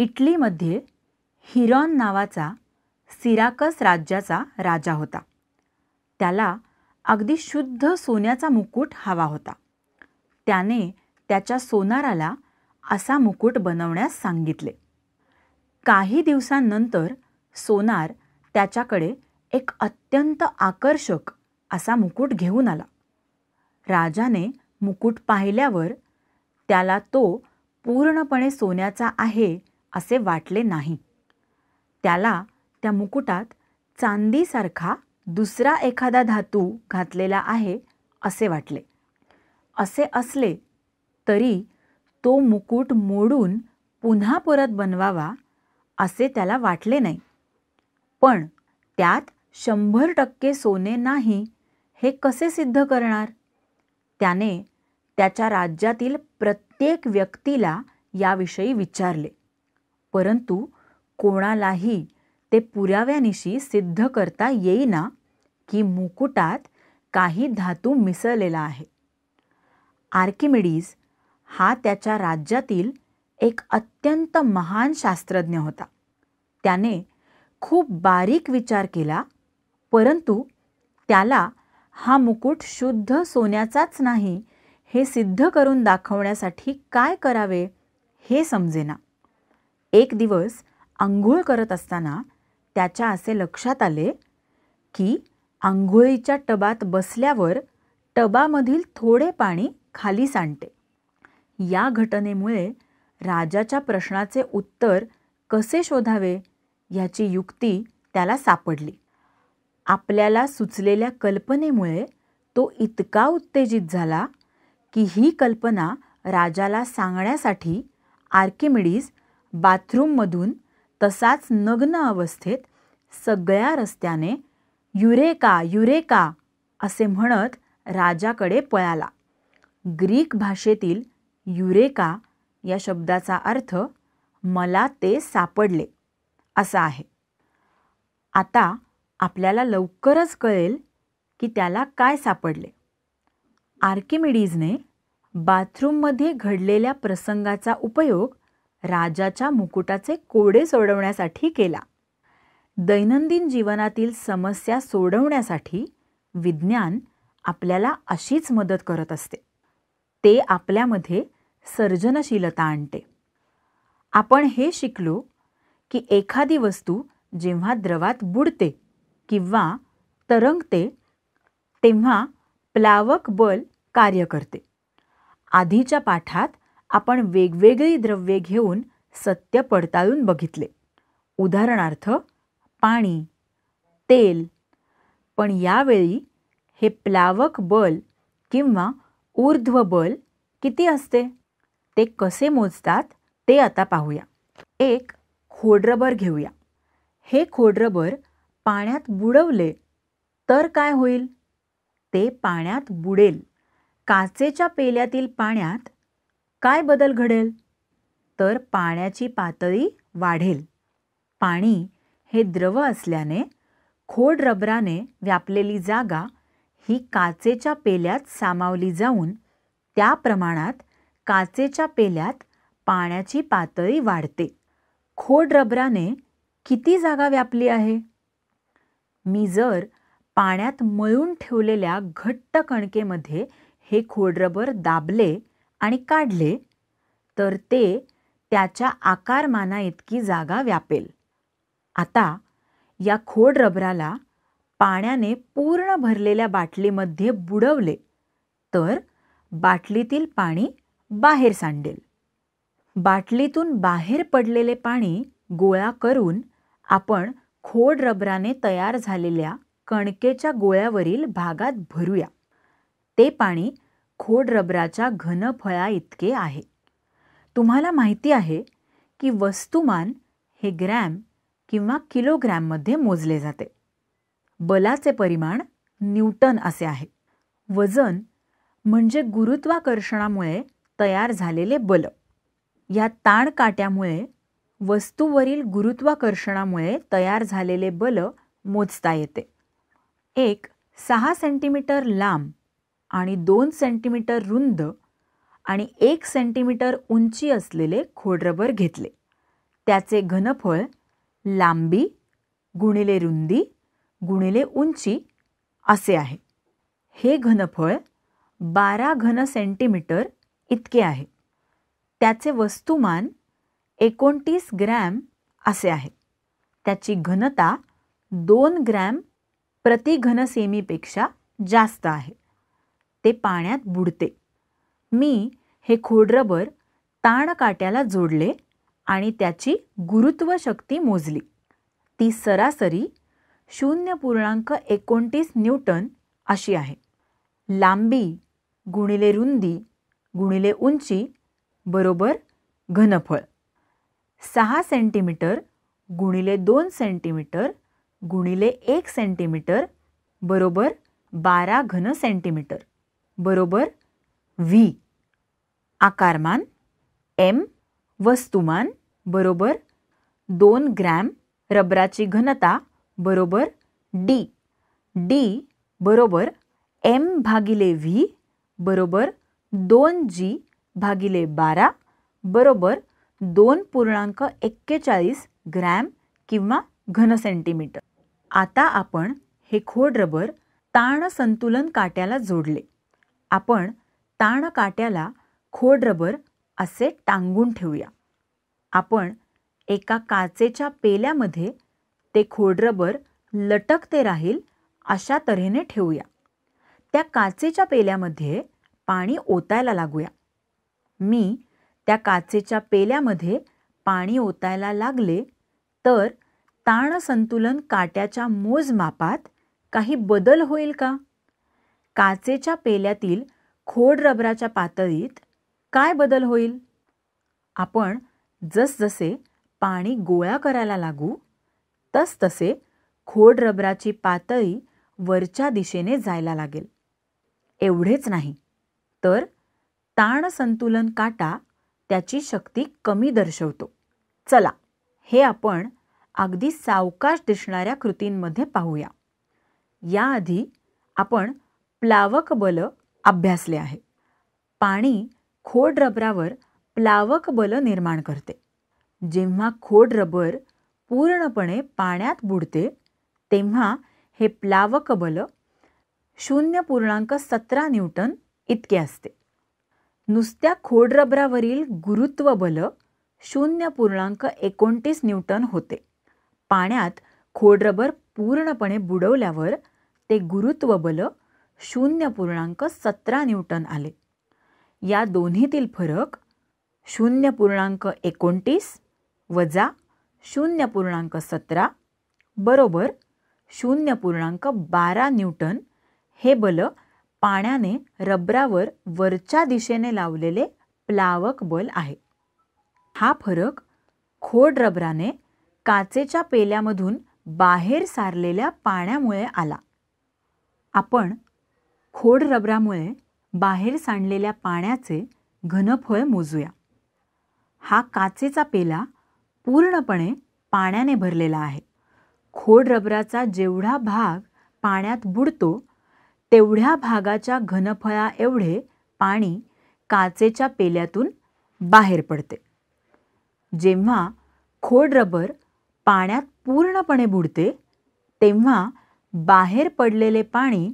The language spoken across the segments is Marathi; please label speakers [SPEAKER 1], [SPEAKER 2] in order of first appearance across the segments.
[SPEAKER 1] इटलीमध्ये हिरॉन नावाचा सिराकस राज्याचा राजा होता त्याला अगदी शुद्ध सोन्याचा मुकुट हवा होता त्याने त्याच्या सोनाराला असा मुकुट बनवण्यास सांगितले काही दिवसांनंतर सोनार त्याच्याकडे एक अत्यंत आकर्षक असा मुकुट घेऊन आला राजाने मुकुट पाहिल्यावर त्याला तो पूर्णपणे सोन्याचा आहे असे वाटले नाही त्याला त्या मुकुटात चांदीसारखा दुसरा एखादा धातू घातलेला आहे असे वाटले असे असले तरी तो मुकुट मोडून पुन्हा परत बनवावा असे त्याला वाटले नाही पण त्यात शंभर टक्के सोने नाही हे कसे सिद्ध करणार त्याने त्याच्या राज्यातील प्रत्येक व्यक्तीला याविषयी विचारले परंतु कोणालाही ते पुराव्यानिशी सिद्ध करता येईना की मुकुटात काही धातू मिसळलेला आहे आर्किमिडीज हा त्याच्या राज्यातील एक अत्यंत महान शास्त्रज्ञ होता त्याने खूप बारीक विचार केला परंतु त्याला हा मुकुट शुद्ध सोन्याचाच नाही हे सिद्ध करून दाखवण्यासाठी काय करावे हे समजेना एक दिवस आंघोळ करत असताना त्याच्या असे लक्षात आले की आंघोळीच्या टबात बसल्यावर टबामधील थोडे पाणी खाली सांडते या घटनेमुळे राजाच्या प्रश्नाचे उत्तर कसे शोधावे याची युक्ती त्याला सापडली आपल्याला सुचलेल्या कल्पनेमुळे तो इतका उत्तेजित झाला की ही कल्पना राजाला सांगण्यासाठी आर्किमिडीज बाथरूममधून तसाच नग्न अवस्थेत सगळ्या रस्त्याने युरेका युरेका असे म्हणत राजाकडे पळाला ग्रीक भाषेतील युरेका या शब्दाचा अर्थ मला ते सापडले असा आहे आता आपल्याला लवकरच कळेल की त्याला काय सापडले आर्किमिडीजने बाथरूममध्ये घडलेल्या प्रसंगाचा उपयोग राजाच्या मुकुटाचे कोडे सोडवण्यासाठी केला दैनंदिन जीवनातील समस्या सोडवण्यासाठी विज्ञान आपल्याला अशीच मदत करत असते ते आपल्यामध्ये सर्जनशीलता आणते आपण हे शिकलो की एखादी वस्तू जेव्हा द्रवात बुडते किंवा तरंगते तेव्हा प्लावक बल कार्य करते आधीच्या पाठात आपण वेगवेगळी द्रव्ये घेऊन सत्य पडताळून बघितले उदाहरणार्थ पाणी तेल पण यावेळी हे प्लावक बल किंवा ऊर्ध्व बल किती असते ते कसे मोजतात ते आता पाहूया एक खोडरबर घेऊया हे खोडरबर पाण्यात बुडवले तर काय होईल ते पाण्यात बुडेल काचेच्या पेल्यातील पाण्यात काय बदल घडेल तर पाण्याची पातळी वाढेल पाणी हे द्रव असल्याने खोड रबराने व्यापलेली जागा ही काचेच्या पेल्यात सामावली जाऊन त्या प्रमाणात काचेच्या पेल्यात पाण्याची पातळी वाढते खोड रबराने किती जागा व्यापली आहे मी जर पाण्यात मळून ठेवलेल्या घट्ट कणकेमध्ये हे खोडरबर दाबले आणि काढले तर ते त्याच्या आकारमाना इतकी जागा व्यापेल आता या खोड रबराला पाण्याने पूर्ण भरलेल्या बाटलीमध्ये बुडवले तर बाटलीतील पाणी बाहेर सांडेल बाटलीतून बाहेर पडलेले पाणी गोळा करून आपण खोड रबराने तयार झालेल्या कणकेच्या गोळ्यावरील भागात भरूया ते पाणी खोड रबराच्या घन फळा इतके आहे तुम्हाला माहिती आहे की वस्तुमान हे ग्रॅम किंवा किलोग्रॅममध्ये मोजले जाते बलाचे परिमाण न्यूटन असे आहे वजन म्हणजे गुरुत्वाकर्षणामुळे तयार झालेले बल या ताणकाट्यामुळे वस्तूवरील गुरुत्वाकर्षणामुळे तयार झालेले बल मोजता येते एक सहा सेंटीमीटर लांब आणि दोन सेंटीमीटर रुंद आणि एक सेंटीमीटर उंची असलेले खोडरबर घेतले त्याचे घनफळ लांबी गुणिले रुंदी गुणिले उंची असे आहे हे घनफळ बारा घन सेंटीमीटर इतके आहे त्याचे वस्तुमान एकोणतीस ग्रॅम असे आहे त्याची घनता दोन ग्रॅम प्रति घन सेमीपेक्षा जास्त आहे ते पाण्यात बुडते मी हे खोडरबर ताणकाट्याला जोडले आणि त्याची गुरुत्वशक्ती मोजली ती सरासरी शून्य पूर्णांक एकोणतीस न्यूटन अशी आहे लांबी गुणिले रुंदी गुणिले उंची बरोबर घनफळ सहा सेंटीमीटर गुणिले दोन सेंटीमीटर गुणिले एक सेंटीमीटर बरोबर बारा घन सेंटीमीटर बरोबर व्ही आकारमान एम वस्तुमान बरोबर दोन ग्रॅम रबराची घनता बरोबर डी डी बरोबर एम भागिले व्ही बरोबर दोन जी भागिले बारा बरोबर दोन पूर्णांक एक्केचाळीस ग्रॅम किंवा घन सेंटीमीटर आता आपण हे खोड रबर ताण संतुलन काट्याला जोडले आपण ताण काट्याला खोड रबर असे टांगून ठेवूया आपण एका काचेच्या पेल्यामध्ये ते खोड रबर लटकते राहील अशा तऱ्हेने ठेवूया त्या काचेच्या पेल्यामध्ये पाणी ओतायला लागूया मी त्या काचेच्या पेल्यामध्ये पाणी ओतायला लागले तर ताण संतुलन काट्याच्या मोजमापात काही बदल होईल का काचेच्या पेल्यातील खोड रबराच्या पातळीत काय बदल होईल आपण जसजसे पाणी गोळा करायला लागू तसतसे खोड रबराची पातळी वरच्या दिशेने जायला लागेल एवढेच नाही तर ताण संतुलन काटा त्याची शक्ती कमी दर्शवतो चला हे आपण अगदी सावकाश दिसणाऱ्या कृतींमध्ये पाहूया याआधी आपण प्लावक बल अभ्यासले आहे पाणी खोड रबरावर प्लावक बल निर्माण करते जेव्हा खोड रबर पूर्णपणे पाण्यात बुडते तेव्हा हे प्लावक बल शून्य पूर्णांक सतरा न्यूटन इतके असते नुसत्या खोड रबरावरील गुरुत्व बल शून्य पूर्णांक एकोणतीस न्यूटन होते पाण्यात खोड रबर पूर्णपणे बुडवल्यावर ते गुरुत्व बल शून्य पूर्णांक सतरा न्यूटन आले या दोन्हीतील फरक शून्य पूर्णांक एकोणतीस वजा शून्य पूर्णांक सतरा बरोबर शून्य पूर्णांक बारा न्यूटन हे बल पाण्याने रबरावर वरच्या दिशेने लावलेले प्लावक बल आहे हा फरक खोड रबराने काचेच्या पेल्यामधून बाहेर सारलेल्या पाण्यामुळे आला आपण खोड रबरामुळे बाहेर सांडलेल्या पाण्याचे घनफळ मोजूया हा काचेचा पेला पूर्णपणे पाण्याने भरलेला आहे खोड रबराचा जेवढा भाग पाण्यात बुडतो तेवढ्या भागाच्या घनफळा एवढे पाणी काचेच्या पेल्यातून बाहेर पडते जेव्हा खोड रबर पाण्यात पूर्णपणे बुडते तेव्हा बाहेर पडलेले पाणी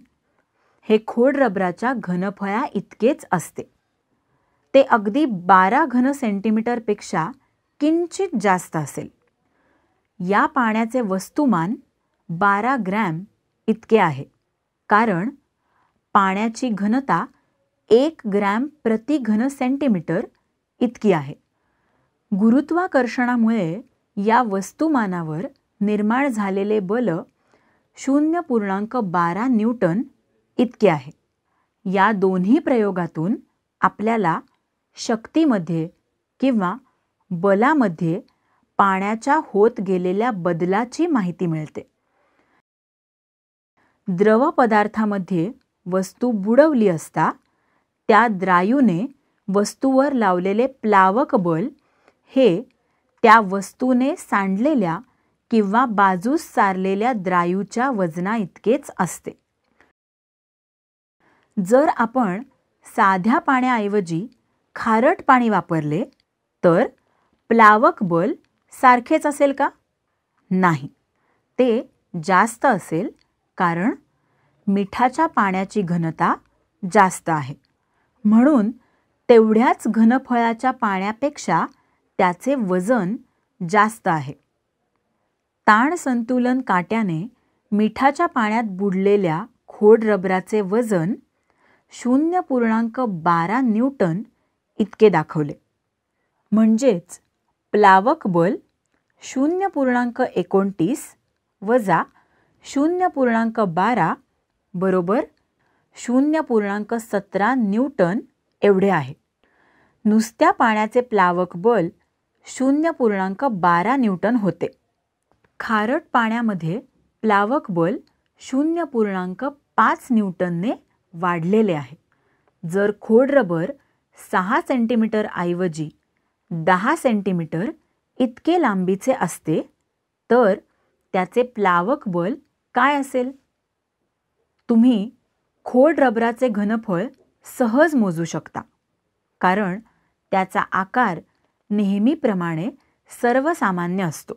[SPEAKER 1] हे खोड रबराच्या घनफळ्या इतकेच असते ते अगदी बारा घन सेंटीमीटरपेक्षा किंचित जास्त असेल या पाण्याचे वस्तुमान बारा ग्रॅम इतके आहे कारण पाण्याची घनता एक ग्रॅम प्रति घन सेंटीमीटर इतकी आहे गुरुत्वाकर्षणामुळे या वस्तुमानावर निर्माण झालेले बल शून्य पूर्णांक बारा न्यूटन इतके आहे या दोन्ही प्रयोगातून आपल्याला शक्तीमध्ये किंवा बलामध्ये पाण्याच्या होत गेलेल्या बदलाची माहिती मिळते द्रव पदार्थामध्ये वस्तू बुडवली असता त्या द्रायूने वस्तूवर लावलेले प्लावक बल हे त्या वस्तूने सांडलेल्या किंवा बाजूस सारलेल्या द्रायूच्या वजना इतकेच असते जर आपण साध्या पाण्याऐवजी खारट पाणी वापरले तर प्लावक बल सारखेच असेल का नाही ते जास्त असेल कारण मिठाच्या पाण्याची घनता जास्त आहे म्हणून तेवढ्याच घनफळाच्या पाण्यापेक्षा त्याचे वजन जास्त आहे ताण संतुलन काट्याने मिठाच्या पाण्यात बुडलेल्या खोड रबराचे वजन शून्य पूर्णांक बारा न्यूटन इतके दाखवले म्हणजेच प्लावक बल शून्य पूर्णांक एकोणतीस वजा शून्य पूर्णांक बारा बरोबर शून्य पूर्णांक सतरा न्यूटन एवढे आहे नुसत्या पाण्याचे प्लावक बल शून्य पूर्णांक बारा न्यूटन होते खारट पाण्यामध्ये प्लावक बल शून्य पूर्णांक पाच न्यूटनने वाढलेले आहे जर खोड रबर सहा सेंटीमीटर ऐवजी दहा सेंटीमीटर इतके लांबीचे असते तर त्याचे प्लावक बल काय असेल तुम्ही खोड रबराचे घनफळ सहज मोजू शकता कारण त्याचा आकार नेहमीप्रमाणे सर्वसामान्य असतो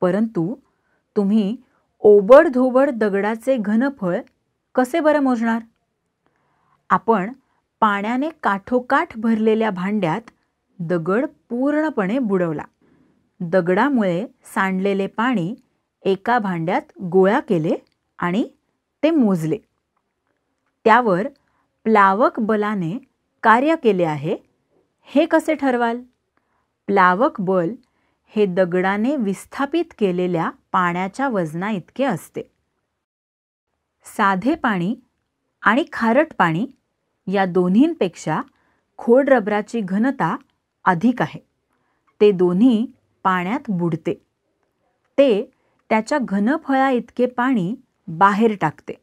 [SPEAKER 1] परंतु तुम्ही ओबडधोबड दगडाचे घनफळ कसे बरं मोजणार आपण पाण्याने काठोकाठ भरलेल्या भांड्यात दगड पूर्णपणे बुडवला दगडामुळे सांडलेले पाणी एका भांड्यात गोळा केले आणि ते मोजले त्यावर प्लावक बलाने कार्य केले आहे हे कसे ठरवाल प्लावक बल हे दगडाने विस्थापित केलेल्या पाण्याच्या वजना इतके असते साधे पाणी आणि खारट पाणी या दोन्हींपेक्षा खोड रबराची घनता अधिक आहे ते दोन्ही पाण्यात बुडते ते त्याच्या घनफळा इतके पाणी बाहेर टाकते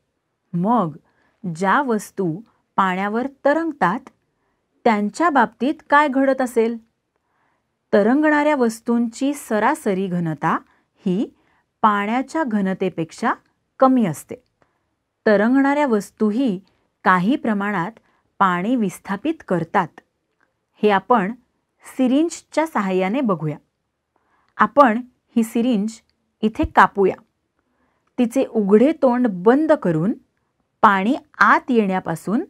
[SPEAKER 1] मग ज्या वस्तू पाण्यावर तरंगतात त्यांच्या बाबतीत काय घडत असेल तरंगणाऱ्या वस्तूंची सरासरी घनता ही पाण्याच्या घनतेपेक्षा कमी असते तरंगणाऱ्या वस्तूही काही प्रमाणात पाणी विस्थापित करतात हे आपण सिरिंजच्या सहाय्याने बघूया आपण ही सिरिंज इथे कापूया तिचे उघडे तोंड बंद करून पाणी आत येण्यापासून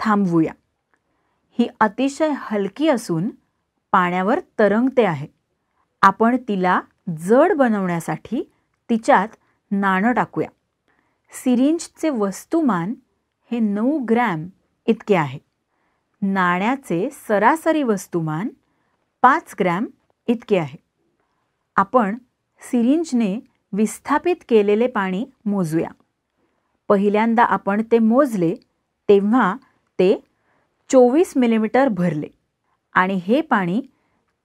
[SPEAKER 1] थांबवूया ही अतिशय हलकी असून पाण्यावर तरंगते आहे आपण तिला जड बनवण्यासाठी तिच्यात नाणं टाकूया सिरिंजचे वस्तुमान हे नऊ ग्रॅम इतके आहे नाण्याचे सरासरी वस्तुमान पाच ग्रॅम इतके आहे आपण सिरिंजने विस्थापित केलेले पाणी मोजूया पहिल्यांदा आपण ते मोजले तेव्हा ते चोवीस मिलीमीटर भरले आणि हे पाणी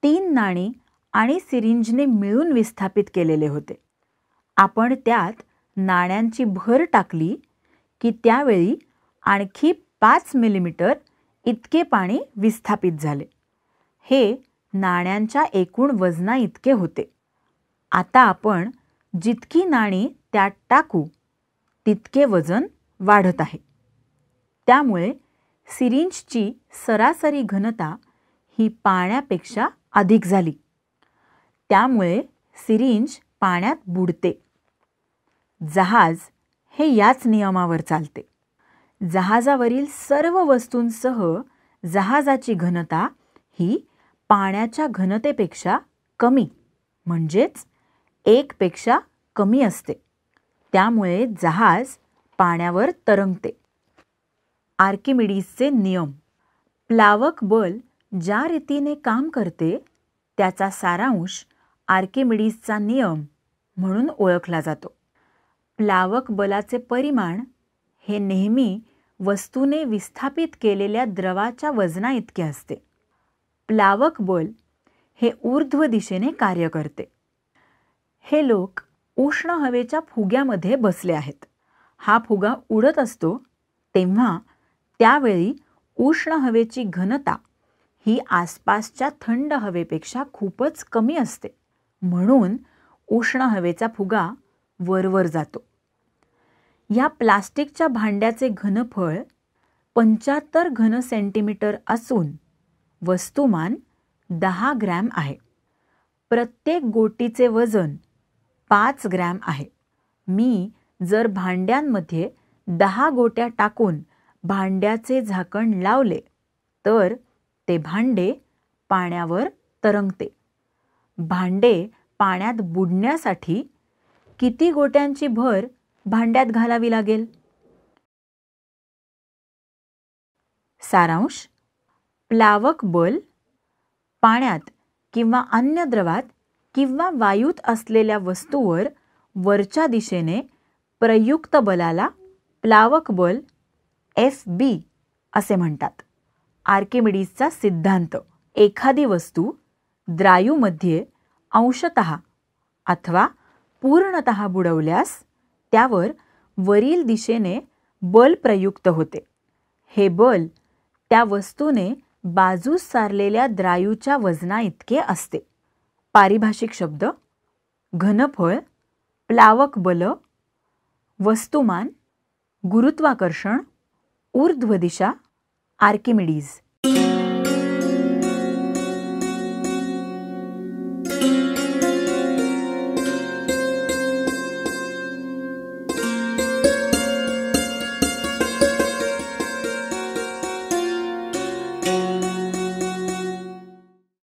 [SPEAKER 1] तीन नाणी आणि सिरिंजने मिळून विस्थापित केलेले होते आपण त्यात नाण्यांची भर टाकली की त्यावेळी आणखी पाच मिलीमीटर इतके पाणी विस्थापित झाले हे नाण्यांच्या एकूण वजना इतके होते आता आपण जितकी नाणी त्यात टाकू तितके वजन वाढत आहे त्यामुळे सिरिंजची सरासरी घनता ही पाण्यापेक्षा अधिक झाली त्यामुळे सिरिंज पाण्यात बुडते जहाज हे याच नियमावर चालते जहाजावरील सर्व वस्तूंसह जहाजाची घनता ही पाण्याच्या घनतेपेक्षा कमी म्हणजेच एकपेक्षा कमी असते त्यामुळे जहाज पाण्यावर तरंगते आर्किमिडीजचे नियम प्लावक बल ज्या रीतीने काम करते त्याचा सारांश आर्किमिडीजचा नियम म्हणून ओळखला जातो प्लावक बलाचे परिमाण हे नेहमी वस्तूने विस्थापित केलेल्या द्रवाच्या वजना इतके असते प्लावक बल हे ऊर्ध्व दिशेने कार्य करते हे लोक उष्ण हवेच्या फुग्यामध्ये बसले आहेत हा फुगा उडत असतो तेव्हा त्यावेळी उष्ण हवेची घनता ही आसपासच्या थंड हवेपेक्षा खूपच कमी असते म्हणून उष्ण हवेचा फुगा वरवर जातो या प्लास्टिकच्या भांड्याचे घनफळ पंच्याहत्तर घन सेंटीमीटर असून वस्तुमान दहा ग्रॅम आहे प्रत्येक गोटीचे वजन पाच ग्रॅम आहे मी जर भांड्यांमध्ये दहा गोट्या टाकून भांड्याचे झाकण लावले तर ते भांडे पाण्यावर तरंगते भांडे पाण्यात बुडण्यासाठी किती गोट्यांची भर भांड्यात घालावी लागेल सारांश प्लावक बल पाण्यात किंवा अन्य द्रवात किंवा वायूत असलेल्या वस्तूवर वरच्या दिशेने प्रयुक्त बलाला प्लावक बल एफ बी असे म्हणतात आर्किमिडीजचा सिद्धांत एखादी वस्तू द्रायूमध्ये अंशत अथवा पूर्णत बुडवल्यास त्यावर वरील दिशेने बल प्रयुक्त होते हे बल त्या वस्तूने बाजूस सारलेल्या द्रायूच्या वजना इतके असते पारिभाषिक शब्द घनफळ प्लावक बल वस्तुमान गुरुत्वाकर्षण ऊर्ध्व दिशा आर्किमिडीज